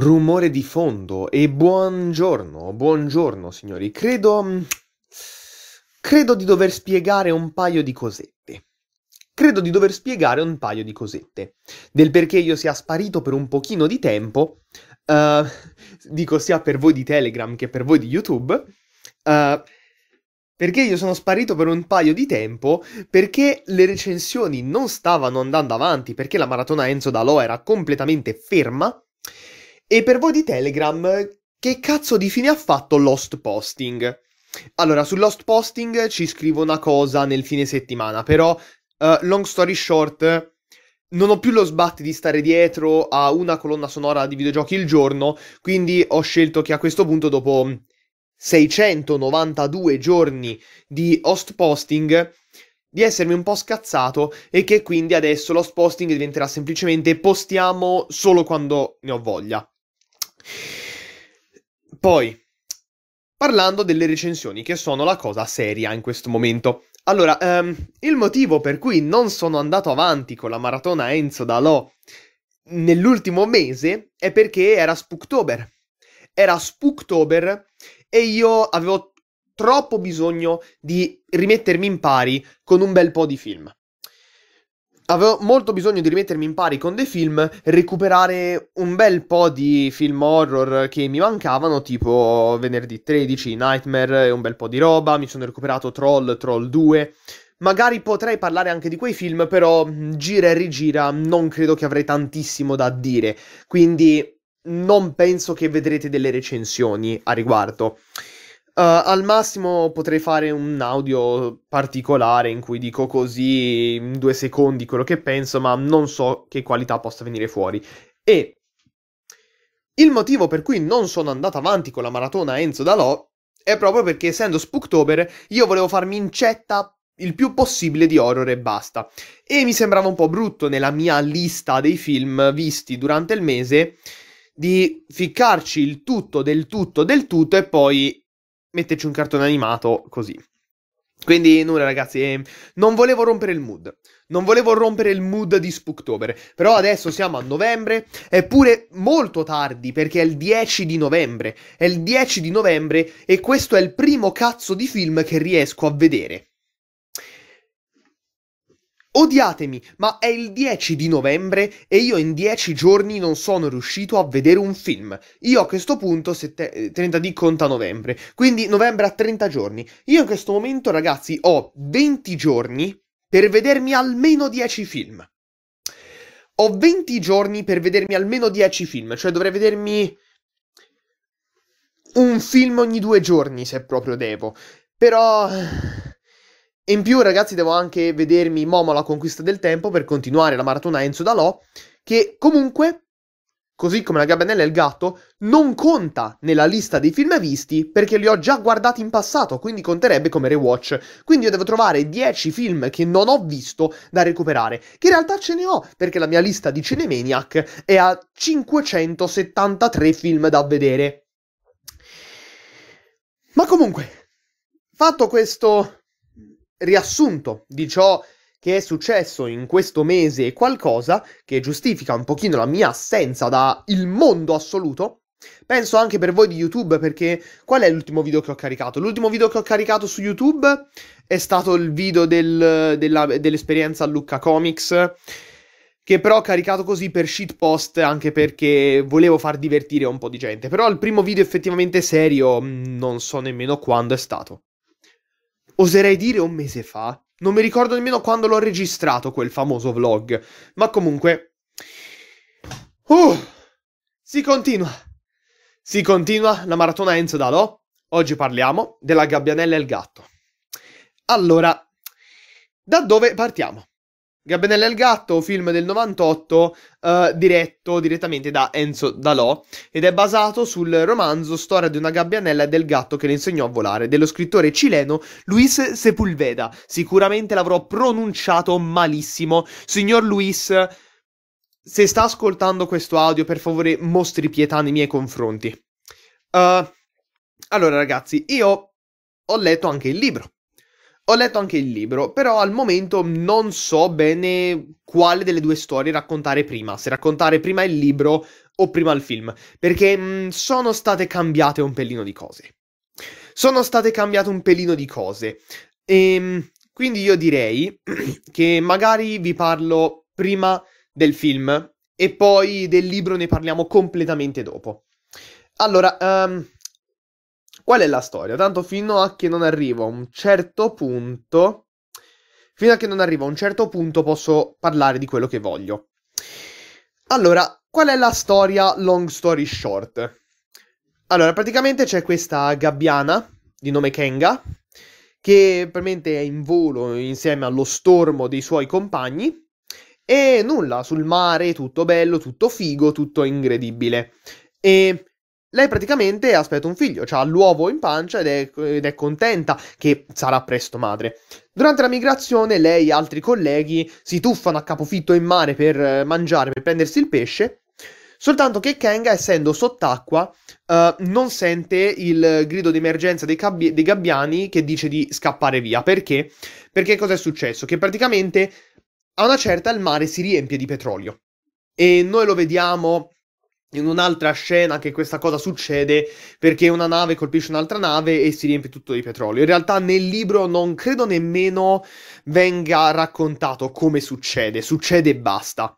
rumore di fondo e buongiorno, buongiorno signori. Credo mm, credo di dover spiegare un paio di cosette. Credo di dover spiegare un paio di cosette del perché io sia sparito per un pochino di tempo, uh, dico sia per voi di Telegram che per voi di YouTube, uh, perché io sono sparito per un paio di tempo, perché le recensioni non stavano andando avanti, perché la maratona Enzo Dalò era completamente ferma, e per voi di Telegram, che cazzo di fine ha fatto Lost Posting? Allora, su Lost Posting ci scrivo una cosa nel fine settimana, però, uh, long story short, non ho più lo sbatti di stare dietro a una colonna sonora di videogiochi il giorno, quindi ho scelto che a questo punto, dopo 692 mm, giorni di host posting, di essermi un po' scazzato e che quindi adesso l'host posting diventerà semplicemente postiamo solo quando ne ho voglia. Poi, parlando delle recensioni, che sono la cosa seria in questo momento. Allora, um, il motivo per cui non sono andato avanti con la maratona Enzo Dalò nell'ultimo mese è perché era Spooktober. Era Spooktober e io avevo troppo bisogno di rimettermi in pari con un bel po' di film avevo molto bisogno di rimettermi in pari con dei film, recuperare un bel po' di film horror che mi mancavano, tipo venerdì 13, Nightmare e un bel po' di roba, mi sono recuperato Troll, Troll 2. Magari potrei parlare anche di quei film, però mm, gira e rigira non credo che avrei tantissimo da dire, quindi non penso che vedrete delle recensioni a riguardo. Eh, al massimo potrei fare un audio particolare in cui dico così in due secondi quello che penso, ma non so che qualità possa venire fuori. E il motivo per cui non sono andato avanti con la maratona Enzo Dalò è proprio perché essendo Spooktober io volevo farmi incetta il più possibile di horror e basta. E mi sembrava un po' brutto nella mia lista dei film visti durante il mese di ficcarci il tutto del tutto del tutto e poi metterci un cartone animato così. Quindi nulla ragazzi, eh, non volevo rompere il mood, non volevo rompere il mood di Spooktober, però adesso siamo a novembre, eppure molto tardi perché è il 10 di novembre, è il 10 di novembre e questo è il primo cazzo di film che riesco a vedere. Odiatemi, ma è il 10 di novembre e io in 10 giorni non sono riuscito a vedere un film. Io a questo punto, sette- 30 eh, di conta novembre, quindi novembre a 30 giorni. Io in questo momento, ragazzi, ho 20 giorni per vedermi almeno 10 film. Ho 20 giorni per vedermi almeno 10 film, cioè dovrei vedermi un film ogni due giorni se proprio devo. Però... E in più, ragazzi, devo anche vedermi Momo la conquista del tempo per continuare la maratona Enzo Dalò, che comunque, così come la gabbanella e il gatto, non conta nella lista dei film visti perché li ho già guardati in passato, quindi conterebbe come rewatch. Quindi io devo trovare 10 film che non ho visto da recuperare, che in realtà ce ne ho, perché la mia lista di Cinemaniac è a 573 film da vedere. Ma comunque, fatto questo riassunto di ciò che è successo in questo mese e qualcosa che giustifica un pochino la mia assenza dal mondo assoluto. Penso anche per voi di YouTube perché qual è l'ultimo video che ho caricato? L'ultimo video che ho caricato su YouTube è stato il video del, della, dell'esperienza a Lucca Comics che però ho caricato così per shitpost anche perché volevo far divertire un po' di gente. Però il primo video effettivamente serio mm, non so nemmeno quando è stato oserei dire un mese fa. Non mi ricordo nemmeno quando l'ho registrato quel famoso vlog. Ma comunque. Uh, si continua. Si continua la maratona Enzo Dalò. Oggi parliamo della gabbianella e il gatto. Allora, da dove partiamo? e il Gatto, film del 98, eh, diretto direttamente da Enzo Dalò ed è basato sul romanzo Storia di una gabbianella e del gatto che le insegnò a volare, dello scrittore cileno Luis Sepulveda. Sicuramente l'avrò pronunciato malissimo. Signor Luis, se sta ascoltando questo audio, per favore mostri pietà nei miei confronti. Uh, allora ragazzi, io ho letto anche il libro ho letto anche il libro, però al momento non so bene quale delle due storie raccontare prima, se raccontare prima il libro o prima il film, perché mh, mm, sono state cambiate un pelino di cose. Sono state cambiate un pelino di cose. E, ehm, quindi io direi che magari vi parlo prima del film e poi del libro ne parliamo completamente dopo. Allora, um, Qual è la storia? Tanto fino a che non arrivo a un certo punto, fino a che non arrivo a un certo punto posso parlare di quello che voglio. Allora, qual è la storia long story short? Allora, praticamente c'è questa gabbiana di nome Kenga che praticamente è in volo insieme allo stormo dei suoi compagni e nulla, sul mare tutto bello, tutto figo, tutto incredibile. E lei praticamente aspetta un figlio, ha l'uovo in pancia ed è, ed è contenta che sarà presto madre. Durante la migrazione lei e altri colleghi si tuffano a capofitto in mare per eh, mangiare, per prendersi il pesce, Soltanto che Kenga, essendo sott'acqua, uh, non sente il grido di emergenza dei, cabbi- dei, gabbiani che dice di scappare via. Perché? Perché cosa è successo? Che praticamente a una certa il mare si riempie di petrolio. E noi lo vediamo in un'altra scena che questa cosa succede perché una nave colpisce un'altra nave e si riempie tutto di petrolio. In realtà nel libro non credo nemmeno venga raccontato come succede, succede e basta.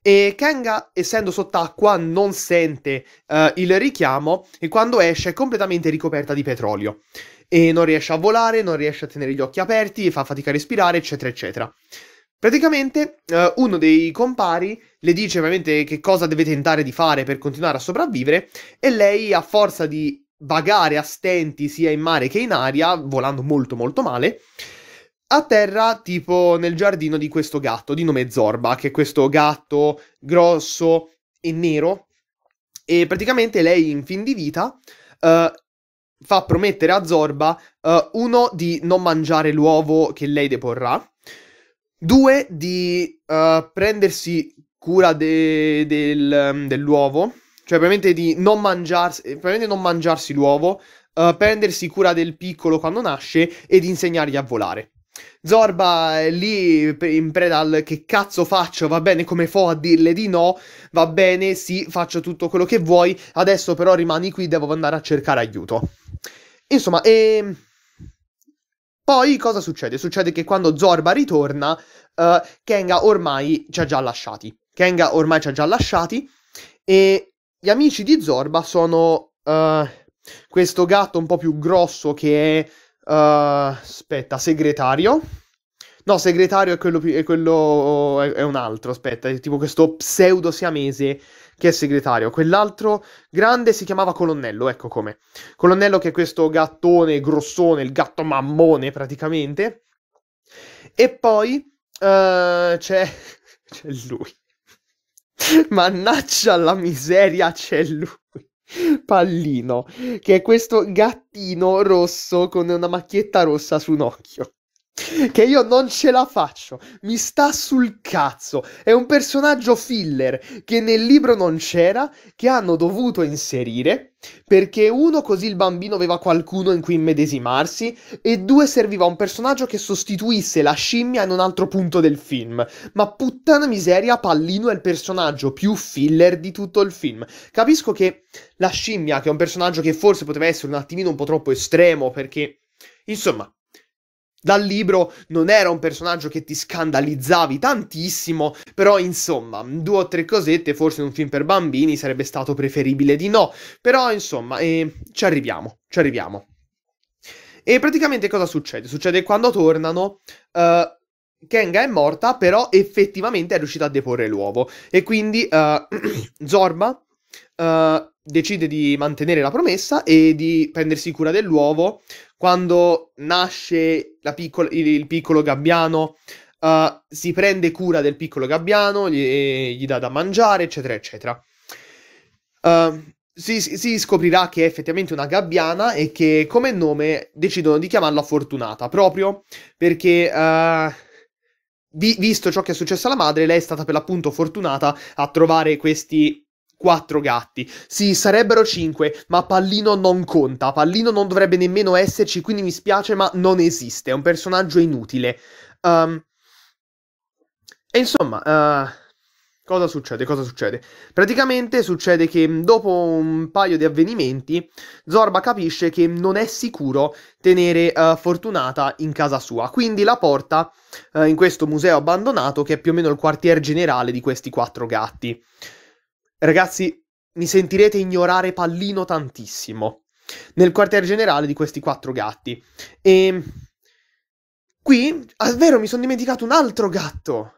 E Kanga, essendo sott'acqua, non sente uh, il richiamo e quando esce è completamente ricoperta di petrolio. E non riesce a volare, non riesce a tenere gli occhi aperti, fa fatica a respirare, eccetera, eccetera. Praticamente eh, uno dei compari le dice veramente che cosa deve tentare di fare per continuare a sopravvivere e lei a forza di vagare a stenti sia in mare che in aria, volando molto molto male, atterra tipo nel giardino di questo gatto di nome Zorba, che è questo gatto grosso e nero e praticamente lei in fin di vita uh, fa promettere a Zorba uh, uno di non mangiare l'uovo che lei deporrà Due, di uh, prendersi cura de- del, um, dell'uovo, cioè probabilmente di non mangiarsi, eh, probabilmente non mangiarsi l'uovo, uh, prendersi cura del piccolo quando nasce ed insegnargli a volare. Zorba è lì in preda al che cazzo faccio, va bene come fo a dirle di no, va bene, sì, faccio tutto quello che vuoi, adesso però rimani qui, devo andare a cercare aiuto. Insomma, e ehm, poi cosa succede? Succede che quando Zorba ritorna, uh, Kenga ormai ci ha già lasciati. Kenga ormai ci ha già lasciati e gli amici di Zorba sono uh, questo gatto un po' più grosso che è... Uh, aspetta, segretario. No, segretario è quello, più, è quello... è un altro, aspetta, è tipo questo pseudo siamese che è segretario, quell'altro grande si chiamava Colonnello, ecco come. Colonnello che è questo gattone grossone, il gatto mammone praticamente. E poi uh, c'è, c'è lui. Mannaggia la miseria, c'è lui. Pallino, che è questo gattino rosso con una macchietta rossa su un occhio che io non ce la faccio, mi sta sul cazzo. È un personaggio filler che nel libro non c'era, che hanno dovuto inserire perché uno così il bambino aveva qualcuno in cui immedesimarsi e due serviva un personaggio che sostituisse la scimmia in un altro punto del film. Ma puttana miseria, Pallino è il personaggio più filler di tutto il film. Capisco che la scimmia, che è un personaggio che forse poteva essere un attimino un po' troppo estremo perché insomma dal libro non era un personaggio che ti scandalizzavi tantissimo, però insomma, due o tre cosette, forse in un film per bambini sarebbe stato preferibile di no, però insomma, eh, ci arriviamo, ci arriviamo. E praticamente cosa succede? Succede quando tornano, uh, Kenga è morta, però effettivamente è riuscita a deporre l'uovo, e quindi uh, Zorba... Uh, decide di mantenere la promessa e di prendersi cura dell'uovo quando nasce piccolo, il, il, piccolo gabbiano. Uh, si prende cura del piccolo gabbiano, gli, gli dà da mangiare, eccetera, eccetera. Uh, si, si, scoprirà che è effettivamente una gabbiana e che come nome decidono di chiamarla Fortunata, proprio perché, uh, vi, visto ciò che è successo alla madre, lei è stata per l'appunto fortunata a trovare questi quattro gatti. Sì, sarebbero cinque, ma Pallino non conta. Pallino non dovrebbe nemmeno esserci, quindi mi spiace, ma non esiste. È un personaggio inutile. Um, e insomma, uh, cosa succede? Cosa succede? Praticamente succede che mm, dopo un paio di avvenimenti, Zorba capisce che non è sicuro tenere uh, Fortunata in casa sua. Quindi la porta uh, in questo museo abbandonato, che è più o meno il quartier generale di questi quattro gatti. Ragazzi, mi sentirete ignorare Pallino tantissimo. Nel quartier generale di questi quattro gatti. E ehm, qui, è ah, vero, mi sono dimenticato un altro gatto.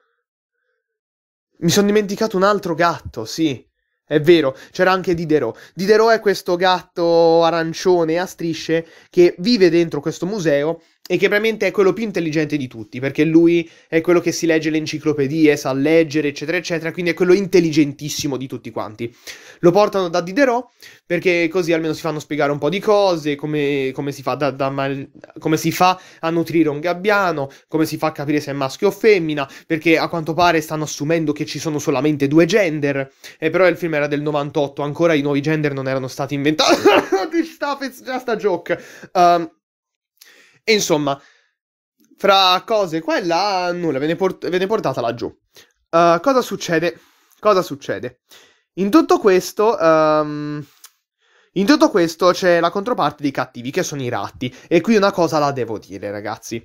Mi sono dimenticato un altro gatto, sì. È vero, c'era anche Diderot. Diderot è questo gatto arancione a strisce che vive dentro questo museo e che probabilmente è quello più intelligente di tutti, perché lui è quello che si legge le enciclopedie, sa leggere, eccetera, eccetera, quindi è quello intelligentissimo di tutti quanti. Lo portano da Diderot, perché così almeno si fanno spiegare un po' di cose, come, come, si, fa da, da mal, come si, fa a nutrire un gabbiano, come si fa a capire se è maschio o femmina, perché a quanto pare stanno assumendo che ci sono solamente due gender, eh, però il film era del 98, ancora i nuovi gender non erano stati inventati. Sta, sta joke. Um, e insomma, fra cose qua e là, nulla, viene, port- viene portata laggiù. Uh, cosa succede? Cosa succede? In tutto questo... Um... In tutto questo c'è la controparte dei cattivi, che sono i ratti. E qui una cosa la devo dire, ragazzi.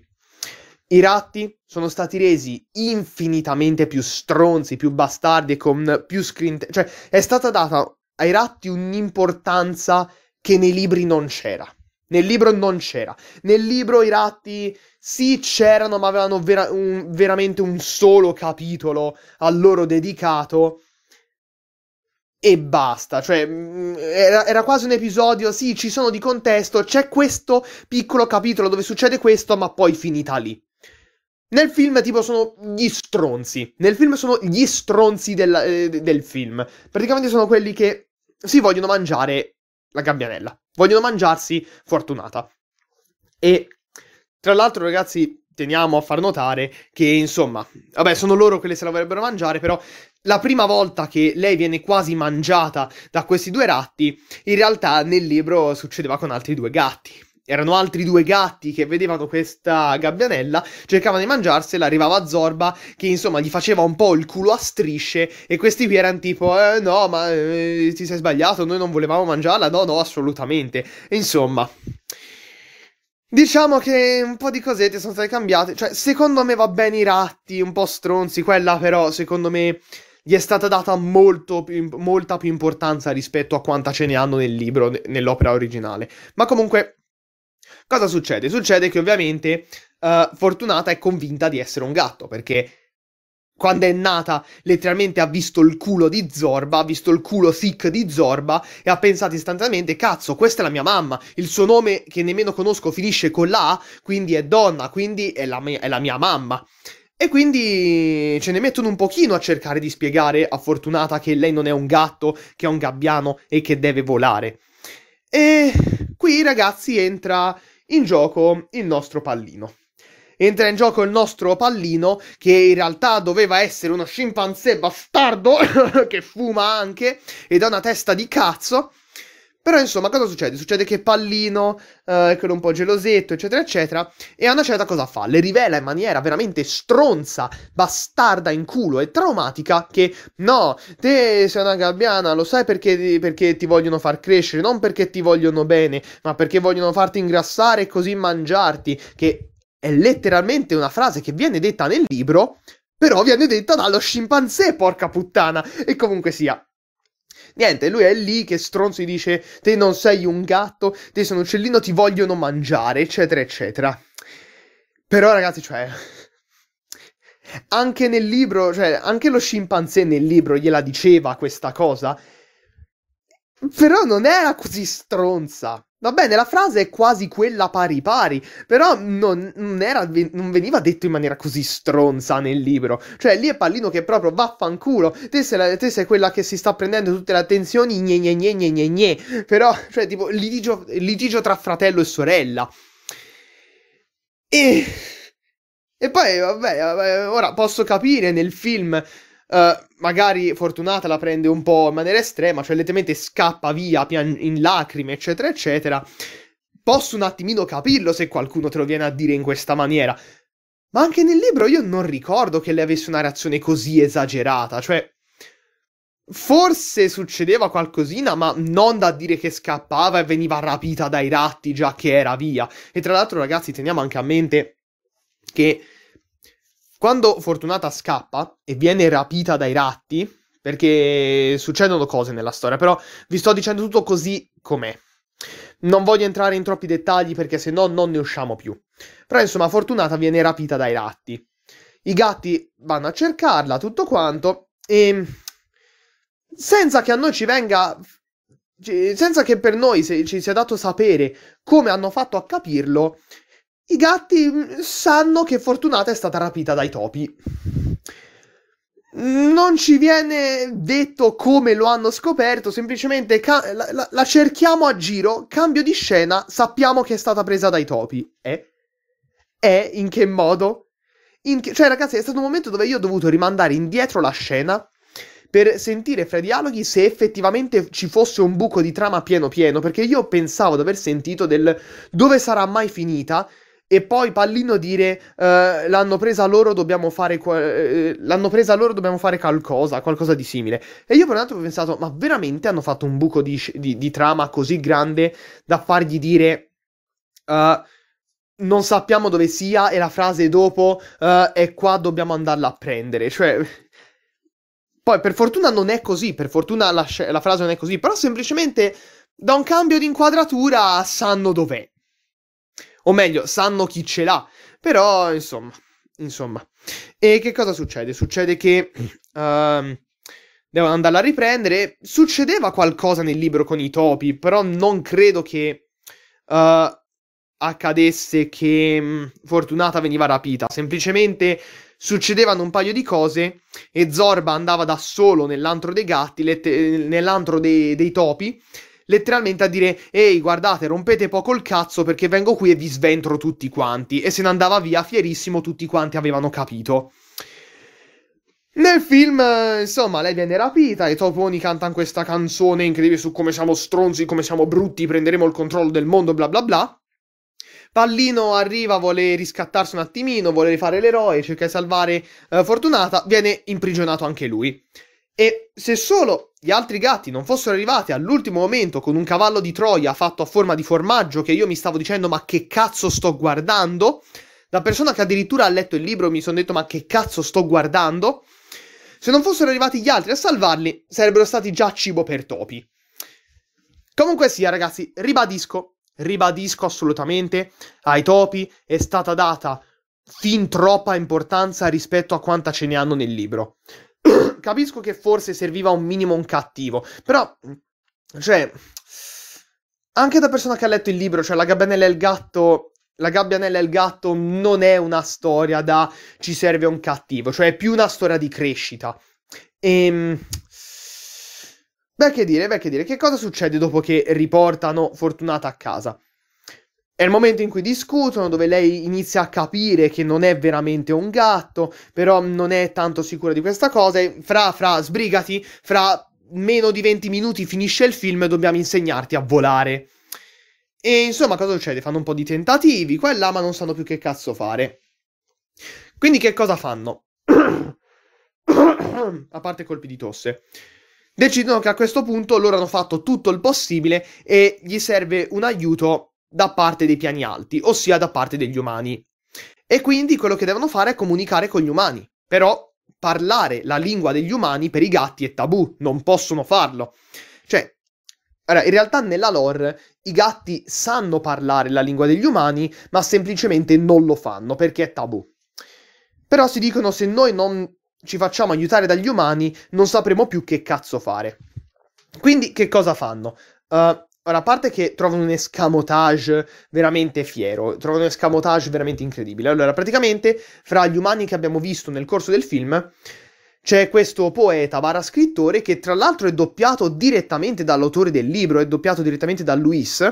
I ratti sono stati resi infinitamente più stronzi, più bastardi con più screen. cioè, è stata data ai ratti un'importanza che nei libri non c'era. Nel libro non c'era. Nel libro i ratti sì c'erano, ma avevano vera- un, veramente un solo capitolo a loro dedicato. E basta, cioè mm, era, era, quasi un episodio, sì, ci sono di contesto, c'è questo piccolo capitolo dove succede questo, ma poi finita lì. Nel film tipo sono gli stronzi, nel film sono gli stronzi del, eh, del film, praticamente sono quelli che si vogliono mangiare la gabbianella vogliono mangiarsi Fortunata. E tra l'altro, ragazzi, teniamo a far notare che, insomma, vabbè, sono loro che le se la vorrebbero mangiare, però la prima volta che lei viene quasi mangiata da questi due ratti, in realtà nel libro succedeva con altri due gatti erano altri due gatti che vedevano questa gabbianella, cercavano di mangiarsela, arrivava Zorba che insomma gli faceva un po' il culo a strisce e questi qui erano tipo eh, no ma eh, ti sei sbagliato, noi non volevamo mangiarla, no no assolutamente, e, insomma... Diciamo che un po' di cosette sono state cambiate, cioè secondo me va bene i ratti, un po' stronzi, quella però secondo me gli è stata data molto più, molta più importanza rispetto a quanta ce ne hanno nel libro, nell'opera originale. Ma comunque Cosa succede? Succede che ovviamente uh, Fortunata è convinta di essere un gatto perché quando è nata, letteralmente ha visto il culo di Zorba, ha visto il culo thick di Zorba e ha pensato istantaneamente, cazzo, questa è la mia mamma, il suo nome che nemmeno conosco finisce con la A, quindi è donna, quindi è la mia, è la mia mamma. E quindi ce ne mettono un pochino a cercare di spiegare a Fortunata che lei non è un gatto, che è un gabbiano e che deve volare. E qui ragazzi entra in gioco il nostro pallino. Entra in gioco il nostro pallino, che in realtà doveva essere uno scimpanzé bastardo, che fuma anche, ed ha una testa di cazzo, però insomma, cosa succede? Succede che Pallino, eh, quello un po' gelosetto, eccetera, eccetera, e Anna Certa cosa fa? Le rivela in maniera veramente stronza, bastarda in culo e traumatica che no, te sei una gabbiana, lo sai perché, perché ti vogliono far crescere, non perché ti vogliono bene, ma perché vogliono farti ingrassare e così mangiarti, che è letteralmente una frase che viene detta nel libro, però viene detta dallo scimpanzé, porca puttana, e comunque sia. Niente, lui è lì che stronzo gli dice: Te non sei un gatto, te sei un uccellino, ti vogliono mangiare, eccetera, eccetera. Però, ragazzi, cioè. Anche nel libro, cioè, anche lo scimpanzé nel libro gliela diceva questa cosa. Però non era così stronza. Va bene, la frase è quasi quella pari pari, però non, non, era, non, veniva detto in maniera così stronza nel libro. Cioè, lì è Pallino che proprio vaffanculo, te sei, la, te sei quella che si sta prendendo tutte le attenzioni, gne gne gne gne gne gne. Però, cioè, tipo, litigio, litigio tra fratello e sorella. E... E poi, vabbè, vabbè, ora posso capire nel film eh, magari Fortunata la prende un po' in maniera estrema, cioè letteralmente scappa via pian- in lacrime, eccetera, eccetera. Posso un attimino capirlo se qualcuno te lo viene a dire in questa maniera. Ma anche nel libro io non ricordo che lei avesse una reazione così esagerata, cioè. Forse succedeva qualcosina, ma non da dire che scappava e veniva rapita dai ratti già che era via. E tra l'altro, ragazzi, teniamo anche a mente che quando Fortunata scappa e viene rapita dai ratti, perché succedono cose nella storia, però vi sto dicendo tutto così com'è. Non voglio entrare in troppi dettagli perché se no non ne usciamo più. Però insomma, Fortunata viene rapita dai ratti. I gatti vanno a cercarla, tutto quanto, e senza che a noi ci venga senza che per noi ci sia dato sapere come hanno fatto a capirlo, i gatti mm, sanno che Fortunata è stata rapita dai topi. Non ci viene detto come lo hanno scoperto, semplicemente ca- la-, la-, la, cerchiamo a giro, cambio di scena, sappiamo che è stata presa dai topi. Eh? Eh? In che modo? In che- cioè ragazzi è stato un momento dove io ho dovuto rimandare indietro la scena per sentire fra i dialoghi se effettivamente ci fosse un buco di trama pieno pieno, perché io pensavo di aver sentito del dove sarà mai finita, e poi Pallino dire eh, l'hanno presa loro, dobbiamo fare que- eh, eh, l'hanno presa loro, dobbiamo fare qualcosa, qualcosa di simile. E io per un attimo ho pensato, ma veramente hanno fatto un buco di, di, di trama così grande da fargli dire... Uh, non sappiamo dove sia e la frase dopo uh, eh, è qua dobbiamo andarla a prendere. Cioè, poi per fortuna non è così, per fortuna la, la frase non è così, però semplicemente da un cambio di inquadratura sanno dov'è. O meglio, sanno chi ce l'ha. Però, insomma, insomma. E che cosa succede? Succede che... Uh, ehm, devono andarla a riprendere. Succedeva qualcosa nel libro con i topi, però non credo che uh, accadesse che mh, mm, Fortunata veniva rapita. Semplicemente succedevano un paio di cose e Zorba andava da solo nell'antro dei gatti, te- nell'antro dei, dei topi letteralmente a dire ehi guardate rompete poco il cazzo perché vengo qui e vi sventro tutti quanti e se ne andava via fierissimo tutti quanti avevano capito. Nel film, eh, insomma, lei viene rapita, e Toponi cantano questa canzone incredibile su come siamo stronzi, come siamo brutti, prenderemo il controllo del mondo, bla bla bla. Pallino arriva, vuole riscattarsi un attimino, vuole fare l'eroe, cerca di salvare eh, Fortunata, viene imprigionato anche lui. E se solo gli altri gatti non fossero arrivati all'ultimo momento con un cavallo di Troia fatto a forma di formaggio che io mi stavo dicendo ma che cazzo sto guardando, da persona che addirittura ha letto il libro mi sono detto ma che cazzo sto guardando, se non fossero arrivati gli altri a salvarli sarebbero stati già cibo per topi. Comunque sia ragazzi, ribadisco, ribadisco assolutamente, ai topi è stata data fin troppa importanza rispetto a quanta ce ne hanno nel libro capisco che forse serviva un minimo un cattivo, però, cioè, anche da persona che ha letto il libro, cioè La gabbianella e il gatto la Gabbianella e il gatto non è una storia da ci serve un cattivo, cioè è più una storia di crescita. E... Ehm, beh, che dire, beh, che dire, che cosa succede dopo che riportano Fortunata a casa? È il momento in cui discutono, dove lei inizia a capire che non è veramente un gatto, però non è tanto sicura di questa cosa. E fra, fra, sbrigati, fra meno di 20 minuti finisce il film e dobbiamo insegnarti a volare. E insomma, cosa succede? Fanno un po' di tentativi qua e là, ma non sanno più che cazzo fare. Quindi, che cosa fanno? a parte colpi di tosse. Decidono che a questo punto loro hanno fatto tutto il possibile e gli serve un aiuto da parte dei piani alti, ossia da parte degli umani. E quindi quello che devono fare è comunicare con gli umani. Però parlare la lingua degli umani per i gatti è tabù, non possono farlo. Cioè, in realtà nella lore i gatti sanno parlare la lingua degli umani, ma semplicemente non lo fanno perché è tabù. Però si dicono se noi non ci facciamo aiutare dagli umani non sapremo più che cazzo fare. Quindi che cosa fanno? Uh, allora, a parte che trovano un escamotage veramente fiero, trovano un escamotage veramente incredibile. Allora, praticamente, fra gli umani che abbiamo visto nel corso del film, c'è questo poeta, barra scrittore, che tra l'altro è doppiato direttamente dall'autore del libro, è doppiato direttamente da Luis.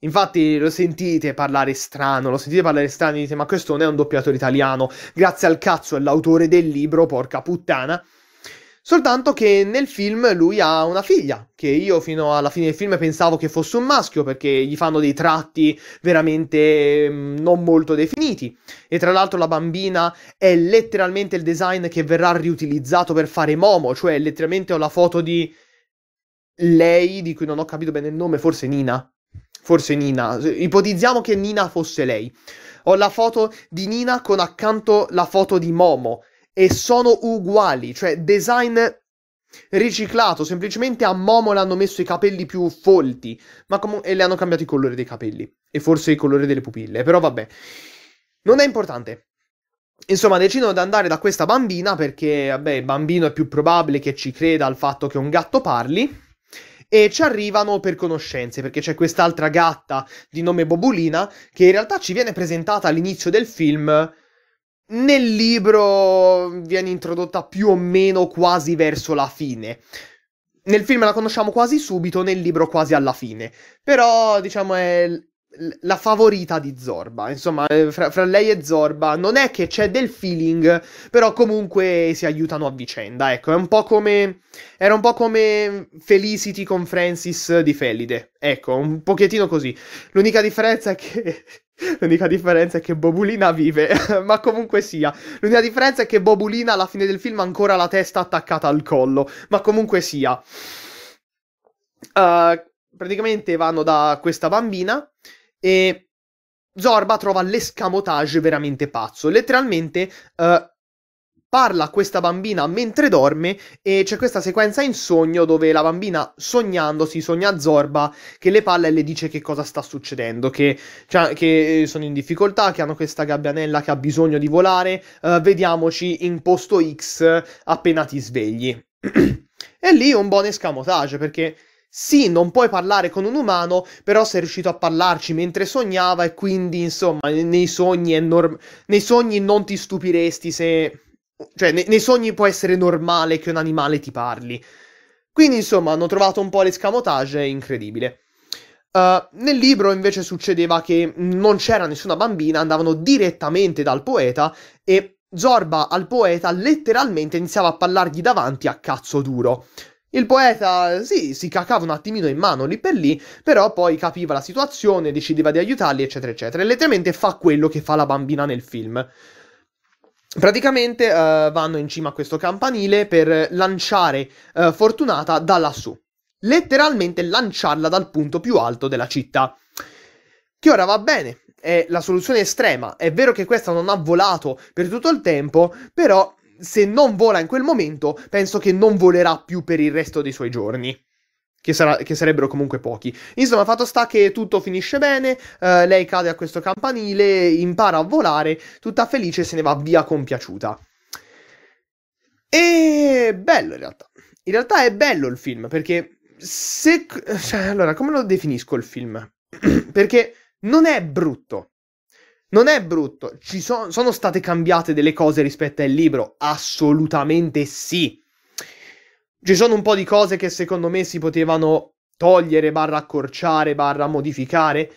Infatti lo sentite parlare strano, lo sentite parlare strano e dite ma questo non è un doppiatore italiano, grazie al cazzo è l'autore del libro, porca puttana. Soltanto che nel film lui ha una figlia, che io fino alla fine del film pensavo che fosse un maschio, perché gli fanno dei tratti veramente mm, non molto definiti. E tra l'altro la bambina è letteralmente il design che verrà riutilizzato per fare Momo, cioè letteralmente ho la foto di lei, di cui non ho capito bene il nome, forse Nina. Forse Nina. Ipotizziamo che Nina fosse lei. Ho la foto di Nina con accanto la foto di Momo e sono uguali, cioè design riciclato, semplicemente a Momo le hanno messo i capelli più folti com- e le hanno cambiato i colori dei capelli e forse i colori delle pupille, però vabbè. Non è importante. Insomma, decidono di andare da questa bambina perché, vabbè, il bambino è più probabile che ci creda al fatto che un gatto parli. E ci arrivano per conoscenze, perché c'è quest'altra gatta di nome Bobulina che in realtà ci viene presentata all'inizio del film nel libro viene introdotta più o meno quasi verso la fine. Nel film la conosciamo quasi subito, nel libro quasi alla fine. Però, diciamo, è la favorita di Zorba. Insomma, eh, fra, fra, lei e Zorba non è che c'è del feeling, però comunque si aiutano a vicenda. Ecco, è un po' come. Era un po' come Felicity con Francis di Felide. Ecco, un pochettino così. L'unica differenza è che. L'unica differenza è che Bobulina vive, ma comunque sia. L'unica differenza è che Bobulina alla fine del film ha ancora la testa attaccata al collo, ma comunque sia. Uh, praticamente vanno da questa bambina e Zorba trova l'escamotage veramente pazzo. Letteralmente uh, parla a questa bambina mentre dorme e c'è questa sequenza in sogno dove la bambina sognandosi si sogna Zorba che le parla e le dice che cosa sta succedendo, che, cioè, che eh, sono in difficoltà, che hanno questa gabbianella che ha bisogno di volare, uh, vediamoci in posto X appena ti svegli. e lì un buon escamotage perché sì, non puoi parlare con un umano, però sei riuscito a parlarci mentre sognava e quindi, insomma, nei sogni, norm- nei sogni non ti stupiresti se... Cioè, ne- nei sogni può essere normale che un animale ti parli. Quindi, insomma, hanno trovato un po' l'escamotage incredibile. Uh, nel libro invece succedeva che non c'era nessuna bambina, andavano direttamente dal poeta e Zorba al poeta letteralmente iniziava a parlargli davanti a cazzo duro. Il poeta, sì, si cacava un attimino in mano lì per lì, però poi capiva la situazione, decideva di aiutarli, eccetera, eccetera. E letteralmente fa quello che fa la bambina nel film. Praticamente uh, vanno in cima a questo campanile per lanciare uh, Fortunata da lassù. Letteralmente lanciarla dal punto più alto della città. Che ora va bene, è la soluzione estrema. È vero che questa non ha volato per tutto il tempo, però se non vola in quel momento, penso che non volerà più per il resto dei suoi giorni. Che, sarà, che, sarebbero comunque pochi. Insomma, fatto sta che tutto finisce bene, eh, lei cade a questo campanile, impara a volare, tutta felice se ne va via compiaciuta. E bello in realtà. In realtà è bello il film, perché se... Cioè, allora, come lo definisco il film? perché non è brutto. Non è brutto, so- sono state cambiate delle cose rispetto al libro? Assolutamente sì. Ci sono un po' di cose che secondo me si potevano togliere, barra accorciare, barra modificare.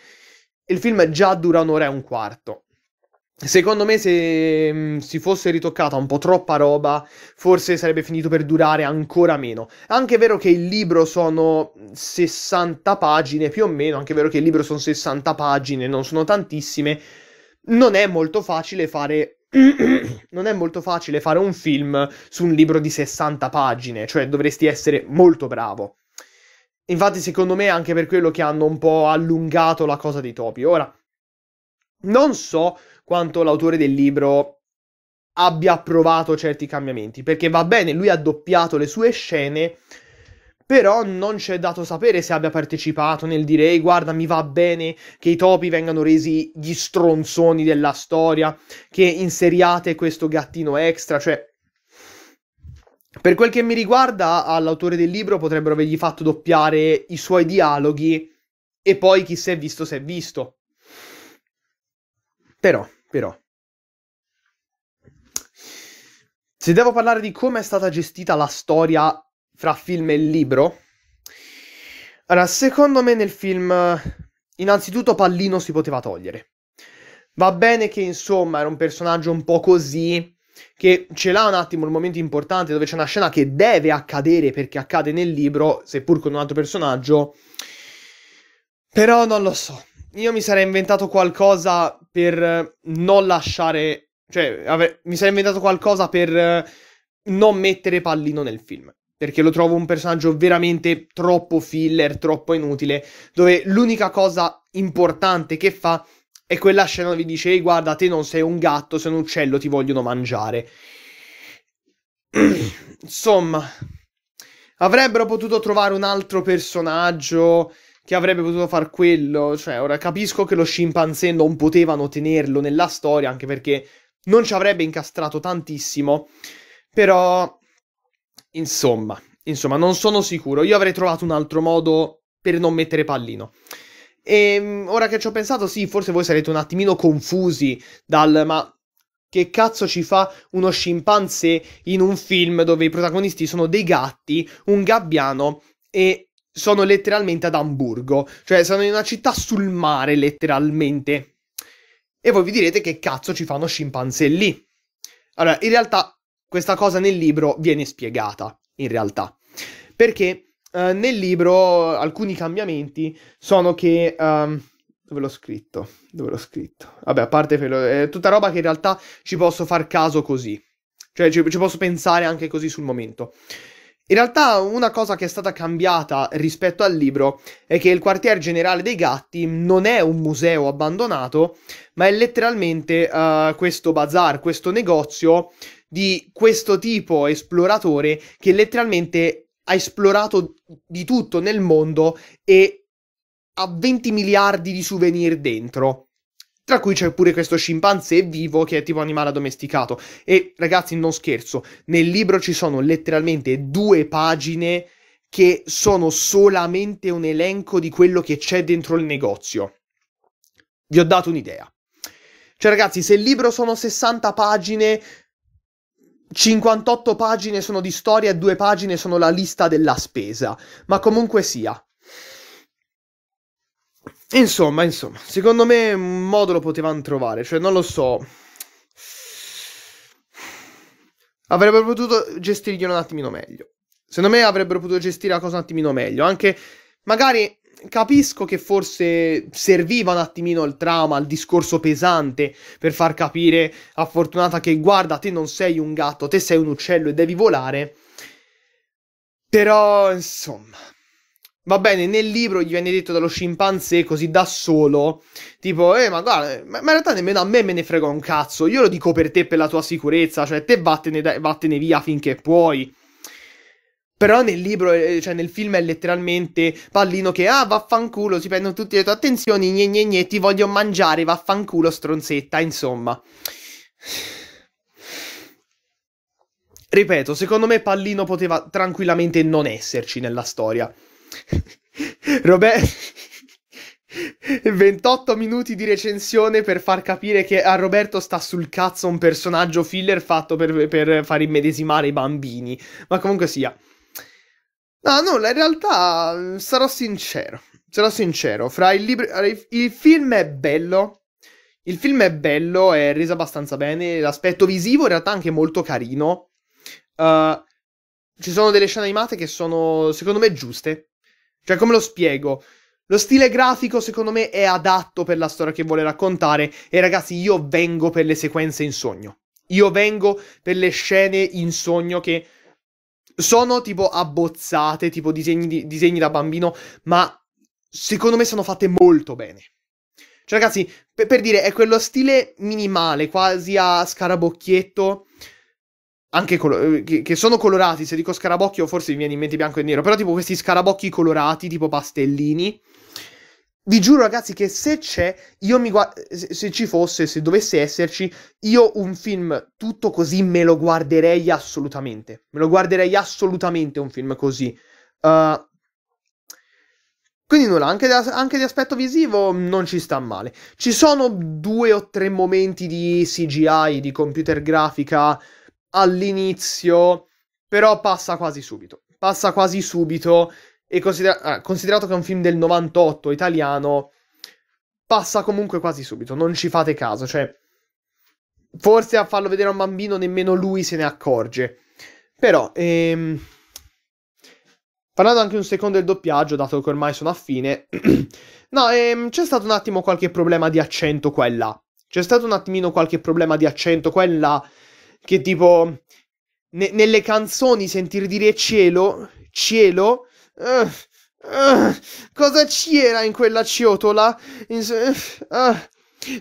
Il film già dura un'ora e un quarto. Secondo me, se mh, mm, si fosse ritoccata un po' troppa roba, forse sarebbe finito per durare ancora meno. Anche è vero che il libro sono 60 pagine più o meno, anche è vero che il libro sono 60 pagine, non sono tantissime non è molto facile fare non è molto facile fare un film su un libro di 60 pagine, cioè dovresti essere molto bravo. Infatti, secondo me, è anche per quello che hanno un po' allungato la cosa di Topi. Ora, non so quanto l'autore del libro abbia approvato certi cambiamenti, perché va bene, lui ha doppiato le sue scene, però non c'è dato sapere se abbia partecipato nel dire guarda, mi va bene che i topi vengano resi gli stronzoni della storia, che inseriate questo gattino extra, cioè per quel che mi riguarda, all'autore del libro potrebbero avergli fatto doppiare i suoi dialoghi e poi chi si è visto si è visto. Però, però. Se devo parlare di come è stata gestita la storia fra film e libro? Allora, secondo me nel film, innanzitutto Pallino si poteva togliere. Va bene che insomma era un personaggio un po' così, che ce l'ha un attimo il momento importante dove c'è una scena che deve accadere perché accade nel libro, seppur con un altro personaggio. Però non lo so. Io mi sarei inventato qualcosa per non lasciare. Cioè, ave- mi sarei inventato qualcosa per non mettere pallino nel film perché lo trovo un personaggio veramente troppo filler, troppo inutile, dove l'unica cosa importante che fa è quella scena dove dice Ehi guarda, te non sei un gatto, sei un uccello, ti vogliono mangiare. Insomma, avrebbero potuto trovare un altro personaggio che avrebbe potuto far quello, cioè ora capisco che lo scimpanzé non potevano tenerlo nella storia, anche perché non ci avrebbe incastrato tantissimo, però Insomma, insomma, non sono sicuro. Io avrei trovato un altro modo per non mettere pallino. E ehm, ora che ci ho pensato, sì, forse voi sarete un attimino confusi dal ma che cazzo ci fa uno scimpanzé in un film dove i protagonisti sono dei gatti, un gabbiano e sono letteralmente ad Amburgo, cioè sono in una città sul mare letteralmente. E voi vi direte che cazzo ci fa uno scimpanzé lì? Allora, in realtà questa cosa nel libro viene spiegata, in realtà. Perché eh, nel libro alcuni cambiamenti sono che... Um, dove l'ho scritto? Dove l'ho scritto? Vabbè, a parte quello... È tutta roba che in realtà ci posso far caso così. Cioè, ci, ci posso pensare anche così sul momento. In realtà una cosa che è stata cambiata rispetto al libro è che il quartier generale dei gatti non è un museo abbandonato, ma è letteralmente uh, questo bazar, questo negozio di questo tipo esploratore che letteralmente ha esplorato di tutto nel mondo e ha 20 miliardi di souvenir dentro. Tra cui c'è pure questo scimpanzé vivo che è tipo animale domesticato. E ragazzi, non scherzo, nel libro ci sono letteralmente due pagine che sono solamente un elenco di quello che c'è dentro il negozio. Vi ho dato un'idea. Cioè ragazzi, se il libro sono 60 pagine, 58 pagine sono di storia e 2 pagine sono la lista della spesa, ma comunque sia. Insomma, insomma, secondo me un modo lo potevano trovare, cioè non lo so. Avrebbero potuto gestirglielo un attimino meglio. Secondo me avrebbero potuto gestire la cosa un attimino meglio, anche magari capisco che forse serviva un attimino il trauma, il discorso pesante per far capire a Fortunata che guarda, te non sei un gatto, te sei un uccello e devi volare. Però, insomma, Va bene, nel libro gli viene detto dallo scimpanzé così da solo, tipo, eh, ma guarda, ma, in realtà nemmeno a me me ne frega un cazzo, io lo dico per te, per la tua sicurezza, cioè te vattene, vattene via finché puoi. Però nel libro, eh, cioè nel film è letteralmente pallino che ah vaffanculo, si prendono tutte le tue attenzioni, gne gne gne, ti voglio mangiare, vaffanculo stronzetta, insomma. Ripeto, secondo me pallino poteva tranquillamente non esserci nella storia. Roberto 28 minuti di recensione per far capire che a Roberto sta sul cazzo un personaggio filler fatto per, per far immedesimare i bambini. Ma comunque sia. No, nulla, in realtà sarò sincero. Sarò sincero, fra il libro... Il film è bello. Il film è bello, è reso abbastanza bene. L'aspetto visivo in realtà è anche molto carino. Uh, ci sono delle scene animate che sono, secondo me, giuste. Cioè, come lo spiego? Lo stile grafico, secondo me, è adatto per la storia che vuole raccontare. E ragazzi, io vengo per le sequenze in sogno. Io vengo per le scene in sogno che sono tipo abbozzate, tipo disegni, di, disegni da bambino, ma secondo me sono fatte molto bene. Cioè, ragazzi, per, per, dire, è quello stile minimale, quasi a scarabocchietto. Anche colo- eh, che, che, sono colorati. Se dico scarabocchio, forse mi viene in mente bianco e nero. Però, tipo, questi scarabocchi colorati, tipo pastellini vi giuro ragazzi che se c'è, io mi guardo, eh, se, se ci fosse, se dovesse esserci, io un film tutto così me lo guarderei assolutamente. Me lo guarderei assolutamente un film così. Uh, quindi nulla, anche, da, anche, di aspetto visivo non ci sta male. Ci sono due o tre momenti di CGI, di computer grafica all'inizio, però passa quasi subito. Passa quasi subito e considera- ah, considerato che è un film del 98 italiano, passa comunque quasi subito, non ci fate caso, cioè forse a farlo vedere a un bambino nemmeno lui se ne accorge. Però, ehm, parlando anche un secondo del doppiaggio, dato che ormai sono a fine, no, ehm, c'è stato un attimo qualche problema di accento qua e là. C'è stato un attimino qualche problema di accento qua e là, che tipo, ne- nelle canzoni sentir dire cielo, cielo, Uh, cosa c'era in quella ciotola? Uh,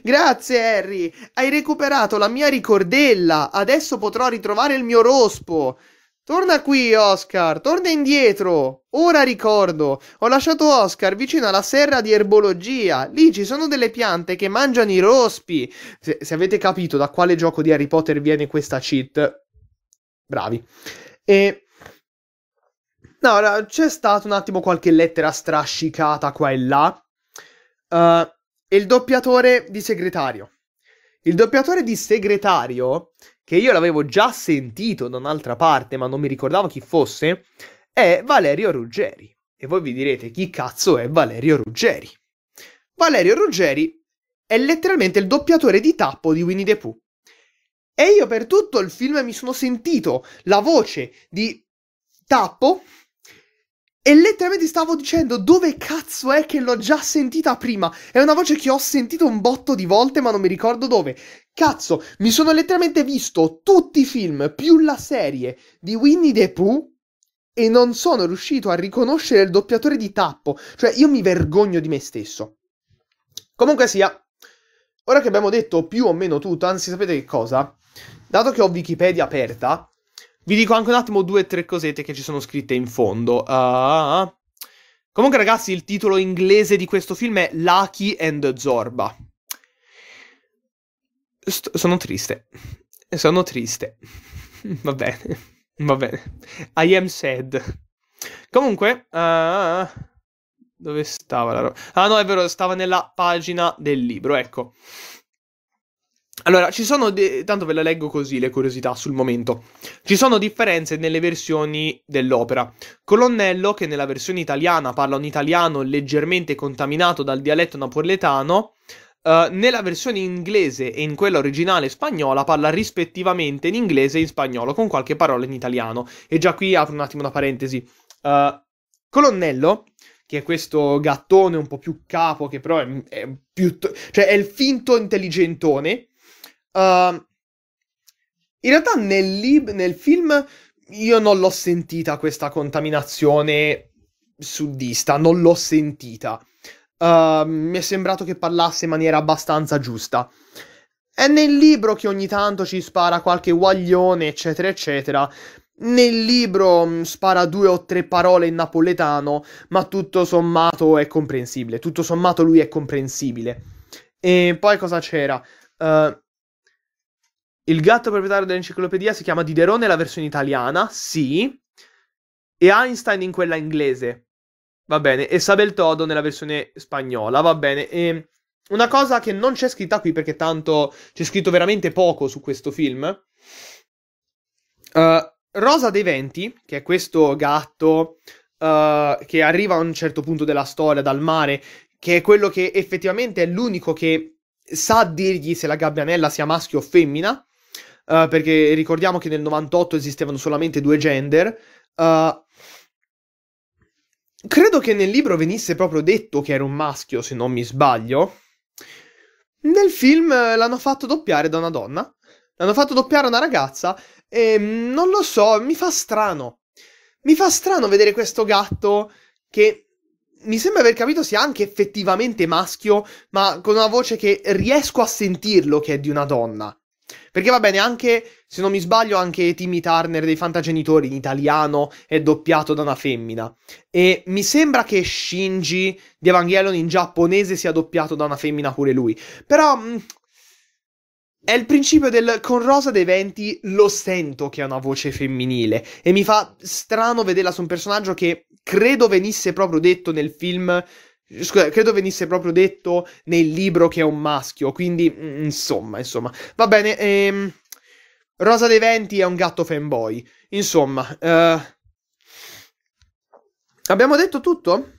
Grazie Harry, hai recuperato la mia ricordella, adesso potrò ritrovare il mio rospo. Torna qui, Oscar, torna indietro. Ora ricordo, ho lasciato Oscar vicino alla serra di erbologia. Lì ci sono delle piante che mangiano i rospi. Se, se avete capito da quale gioco di Harry Potter viene questa cheat, bravi. E No, c'è stato un attimo qualche lettera strascicata qua e là. Uh, il doppiatore di segretario. Il doppiatore di segretario, che io l'avevo già sentito da un'altra parte, ma non mi ricordavo chi fosse, è Valerio Ruggeri. E voi vi direte chi cazzo è Valerio Ruggeri? Valerio Ruggeri è letteralmente il doppiatore di tappo di Winnie the Pooh. E io per tutto il film mi sono sentito la voce di tappo e letteralmente stavo dicendo dove cazzo è che l'ho già sentita prima. È una voce che ho sentito un botto di volte ma non mi ricordo dove. Cazzo, mi sono letteralmente visto tutti i film più la serie di Winnie the Pooh e non sono riuscito a riconoscere il doppiatore di tappo. Cioè io mi vergogno di me stesso. Comunque sia, ora che abbiamo detto più o meno tutto, anzi sapete che cosa? Dato che ho Wikipedia aperta, vi dico anche un attimo due o tre cosette che ci sono scritte in fondo. Uh... Comunque, ragazzi, il titolo inglese di questo film è Lucky and Zorba. St- sono triste. Sono triste. Va bene. Va bene. I am sad. Comunque, uh... dove stava la roba? Ah, no, è vero, stava nella pagina del libro, ecco. Allora, ci sono. De- tanto ve la leggo così le curiosità sul momento. Ci sono differenze nelle versioni dell'opera. Colonnello, che nella versione italiana parla un italiano leggermente contaminato dal dialetto napoletano, Uh, nella versione inglese e in quella originale spagnola parla rispettivamente in inglese e in spagnolo, con qualche parola in italiano. E già qui apro un attimo una parentesi. Uh, Colonnello, che è questo gattone un po' più capo, che però è, è piuttosto... cioè è il finto intelligentone, Uh, in realtà nel, lib- nel film io non l'ho sentita questa contaminazione sudista, non l'ho sentita. Uh, mi è sembrato che parlasse in maniera abbastanza giusta. È nel libro che ogni tanto ci spara qualche guaglione, eccetera, eccetera. Nel libro mm, spara due o tre parole in napoletano, ma tutto sommato è comprensibile. Tutto sommato lui è comprensibile. E poi cosa c'era? Uh, il gatto proprietario dell'enciclopedia si chiama Diderot nella versione italiana, sì, e Einstein in quella inglese, va bene, e Sabel Todo nella versione spagnola, va bene, e una cosa che non c'è scritta qui perché tanto c'è scritto veramente poco su questo film, uh, Rosa dei Venti, che è questo gatto uh, che arriva a un certo punto della storia dal mare, che è quello che effettivamente è l'unico che sa dirgli se la gabbianella sia maschio o femmina, uh, perché ricordiamo che nel 98 esistevano solamente due gender. Uh, credo che nel libro venisse proprio detto che era un maschio, se non mi sbaglio. Nel film eh, l'hanno fatto doppiare da una donna. L'hanno fatto doppiare una ragazza e mm, non lo so, mi fa strano. Mi fa strano vedere questo gatto che mi sembra aver capito sia anche effettivamente maschio, ma con una voce che riesco a sentirlo che è di una donna. Perché va bene, anche se non mi sbaglio, anche Timmy Turner dei Fantagenitori in italiano è doppiato da una femmina. E mi sembra che Shinji di Evangelion in giapponese sia doppiato da una femmina pure lui. Però. Mh, mm, è il principio del con Rosa dei Venti lo sento che ha una voce femminile e mi fa strano vederla su un personaggio che credo venisse proprio detto nel film Scusa, credo venisse proprio detto nel libro che è un maschio, quindi mm, insomma, insomma. Va bene, ehm, Rosa dei Venti è un gatto fanboy. Insomma, eh, abbiamo detto tutto?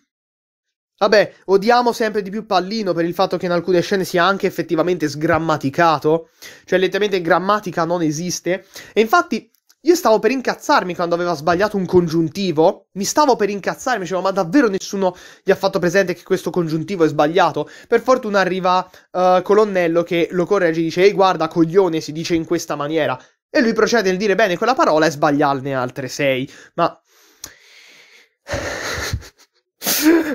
Vabbè, odiamo sempre di più Pallino per il fatto che in alcune scene sia anche effettivamente sgrammaticato, cioè letteralmente grammatica non esiste. E infatti io stavo per incazzarmi quando aveva sbagliato un congiuntivo. Mi stavo per incazzare, mi dicevo, ma davvero nessuno gli ha fatto presente che questo congiuntivo è sbagliato? Per fortuna arriva uh, Colonnello che lo corregge e dice, ehi guarda, coglione, si dice in questa maniera. E lui procede nel dire bene quella parola e sbagliarne altre sei. Ma...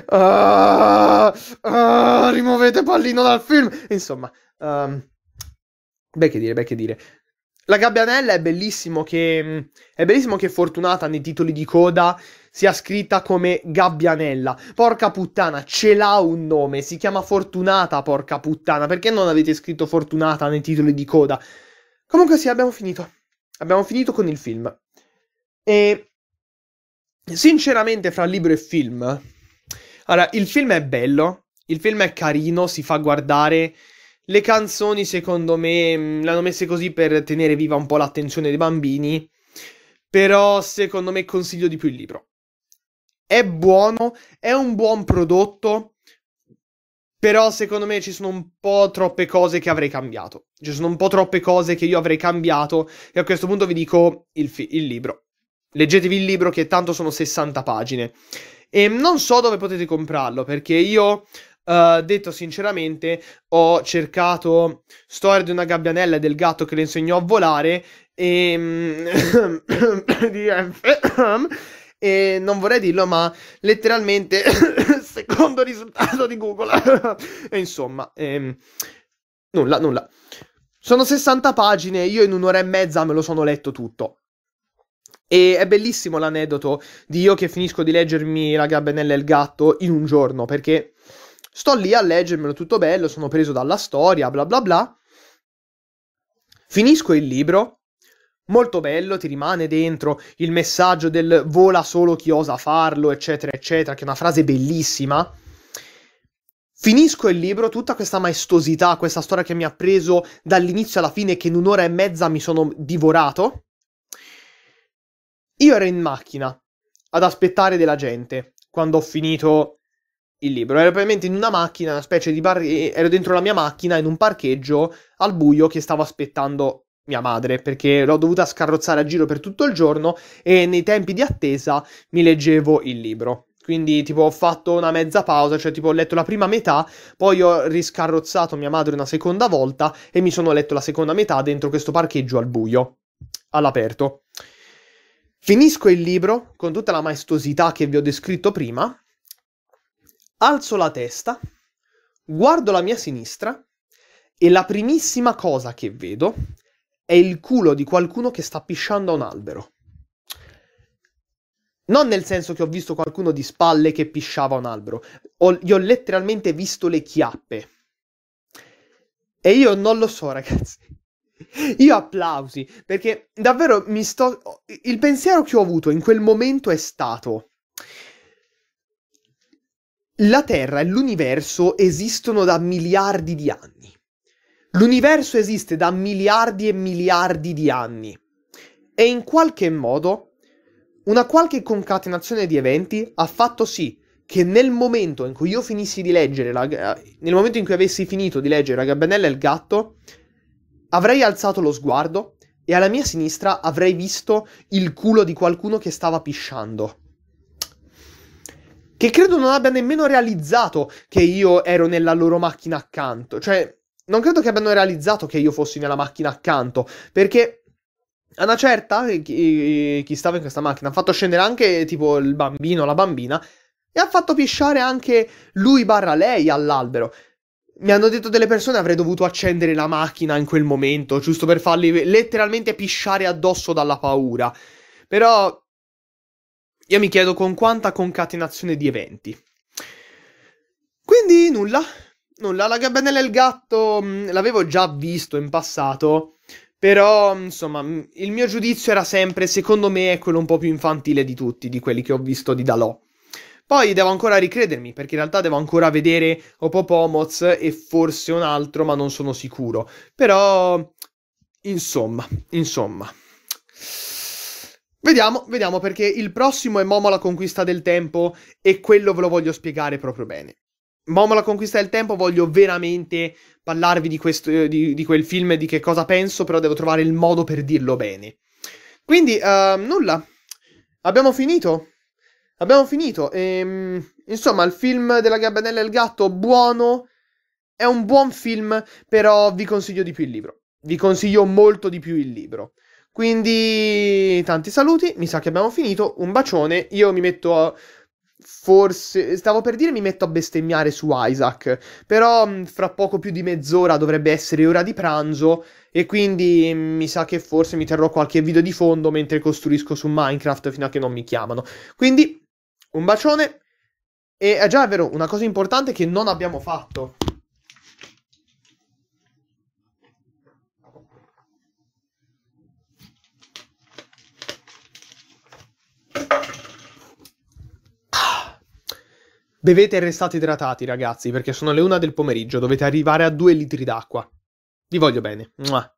uh, uh, rimuovete pallino dal film! Insomma... Um... Beh, che dire, beh, che dire. La Gabbianella è bellissimo che mm, è bellissimo che Fortunata nei titoli di coda sia scritta come Gabbianella. Porca puttana, ce l'ha un nome, si chiama Fortunata, porca puttana, perché non avete scritto Fortunata nei titoli di coda? Comunque sì, abbiamo finito. Abbiamo finito con il film. E sinceramente fra libro e film allora, il film è bello, il film è carino, si fa guardare le canzoni, secondo me, mm, l'hanno messe così per tenere viva un po' l'attenzione dei bambini. Però, secondo me, consiglio di più il libro. È buono, è un buon prodotto. Però, secondo me, ci sono un po' troppe cose che avrei cambiato. Ci sono un po' troppe cose che io avrei cambiato. E a questo punto vi dico il, fi- il libro. Leggetevi il libro, che tanto sono 60 pagine. E non so dove potete comprarlo, perché io Uh, detto sinceramente, ho cercato storia di una gabbianella e del gatto che le insegnò a volare e... Mm, e non vorrei dirlo, ma letteralmente secondo risultato di Google. e insomma, ehm, nulla, nulla. Sono 60 pagine, io in un'ora e mezza me lo sono letto tutto. E è bellissimo l'aneddoto di io che finisco di leggermi La gabbianella e il gatto in un giorno, perché Sto lì a leggermelo tutto bello, sono preso dalla storia, bla bla bla. Finisco il libro, molto bello, ti rimane dentro il messaggio del vola solo chi osa farlo, eccetera, eccetera, che è una frase bellissima. Finisco il libro, tutta questa maestosità, questa storia che mi ha preso dall'inizio alla fine, che in un'ora e mezza mi sono divorato. Io ero in macchina ad aspettare della gente quando ho finito il libro. Ero probabilmente in una macchina, una specie di bar. Ero dentro la mia macchina in un parcheggio al buio che stavo aspettando mia madre perché l'ho dovuta scarrozzare a giro per tutto il giorno e nei tempi di attesa mi leggevo il libro. Quindi, tipo, ho fatto una mezza pausa, cioè, tipo, ho letto la prima metà, poi ho riscarrozzato mia madre una seconda volta e mi sono letto la seconda metà dentro questo parcheggio al buio, all'aperto. Finisco il libro con tutta la maestosità che vi ho descritto prima alzo la testa, guardo la mia sinistra e la primissima cosa che vedo è il culo di qualcuno che sta pisciando a un albero. Non nel senso che ho visto qualcuno di spalle che pisciava un albero, ho, gli ho letteralmente visto le chiappe. E io non lo so, ragazzi. Io applausi, perché davvero mi sto... Il pensiero che ho avuto in quel momento è stato... La Terra e l'universo esistono da miliardi di anni. L'universo esiste da miliardi e miliardi di anni e in qualche modo una qualche concatenazione di eventi ha fatto sì che nel momento in cui io finissi di leggere, la, eh, nel momento in cui avessi finito di leggere La gabbanella e il gatto, avrei alzato lo sguardo e alla mia sinistra avrei visto il culo di qualcuno che stava pisciando che credo non abbia nemmeno realizzato che io ero nella loro macchina accanto. Cioè, non credo che abbiano realizzato che io fossi nella macchina accanto, perché a una certa, eh, chi, eh, chi, stava in questa macchina, ha fatto scendere anche tipo il bambino, la bambina, e ha fatto pisciare anche lui barra lei all'albero. Mi hanno detto delle persone avrei dovuto accendere la macchina in quel momento, giusto per farli letteralmente pisciare addosso dalla paura. Però io mi chiedo con quanta concatenazione di eventi. Quindi nulla, nulla, la gabbanella e il gatto mm, l'avevo già visto in passato, però insomma mm, il mio giudizio era sempre, secondo me, quello un po' più infantile di tutti, di quelli che ho visto di Dalò. Poi devo ancora ricredermi, perché in realtà devo ancora vedere Opopomoz e forse un altro, ma non sono sicuro. Però, insomma, insomma. Vediamo, vediamo perché il prossimo è Momo la conquista del tempo e quello ve lo voglio spiegare proprio bene. Momo la conquista del tempo, voglio veramente parlarvi di, questo, eh, di, di quel film e di che cosa penso, però devo trovare il modo per dirlo bene. Quindi, uh, nulla. Abbiamo finito. Abbiamo finito. Ehm, insomma, il film della Gabbanella e il gatto, buono. È un buon film, però vi consiglio di più il libro. Vi consiglio molto di più il libro. Quindi tanti saluti, mi sa che abbiamo finito, un bacione, io mi metto a... Forse, stavo per dire mi metto a bestemmiare su Isaac, però mm, fra poco più di mezz'ora dovrebbe essere ora di pranzo e quindi mm, mi sa che forse mi terrò qualche video di fondo mentre costruisco su Minecraft fino a che non mi chiamano. Quindi un bacione e eh, è già vero, una cosa importante che non abbiamo fatto. Bevete e restate idratati, ragazzi, perché sono le una del pomeriggio, dovete arrivare a due litri d'acqua. Vi voglio bene. Mua.